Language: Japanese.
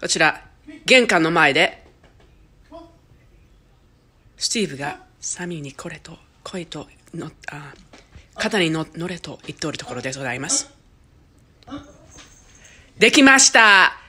こちら、玄関の前で、スティーブがサミーにこれと、声との、あ肩に乗れと言っておるところでございます。できました